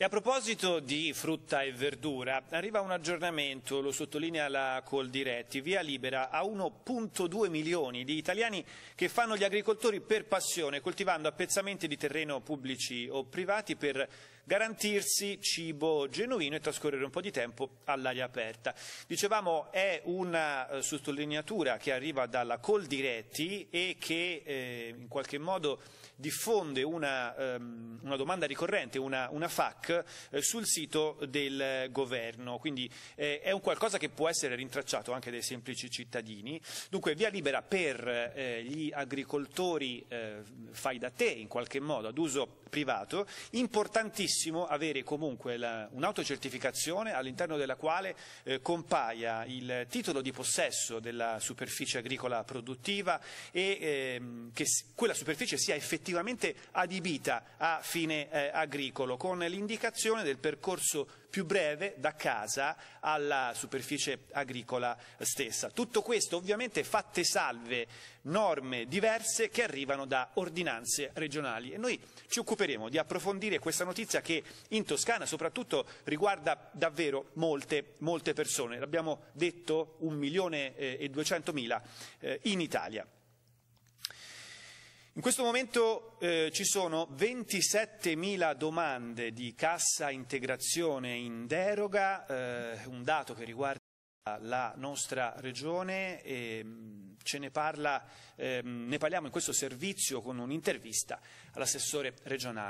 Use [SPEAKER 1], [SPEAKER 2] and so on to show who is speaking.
[SPEAKER 1] E a proposito di frutta e verdura, arriva un aggiornamento, lo sottolinea la Coldiretti, via libera a 1.2 milioni di italiani che fanno gli agricoltori per passione, coltivando appezzamenti di terreno pubblici o privati per garantirsi cibo genuino e trascorrere un po' di tempo all'aria aperta. Dicevamo è una eh, sottolineatura che arriva dalla Coldiretti e che eh, in qualche modo diffonde una, ehm, una domanda ricorrente, una, una FAC eh, sul sito del governo, quindi eh, è un qualcosa che può essere rintracciato anche dai semplici cittadini. Dunque via libera per eh, gli agricoltori eh, fai da te in qualche modo ad uso privato, importantissimo utilissimo avere comunque un'autocertificazione all'interno della quale eh, compaia il titolo di possesso della superficie agricola produttiva e ehm, che quella superficie sia effettivamente adibita a fine eh, agricolo, con l'indicazione del percorso più breve da casa alla superficie agricola stessa. Tutto questo ovviamente fatte salve norme diverse che arrivano da ordinanze regionali e noi ci occuperemo di approfondire questa notizia che in Toscana soprattutto riguarda davvero molte, molte persone, l'abbiamo detto un eh, eh, in Italia. In questo momento eh, ci sono 27.000 domande di cassa integrazione in deroga, eh, un dato che riguarda la nostra regione e ehm, ce ne, parla, eh, ne parliamo in questo servizio con un'intervista all'assessore regionale.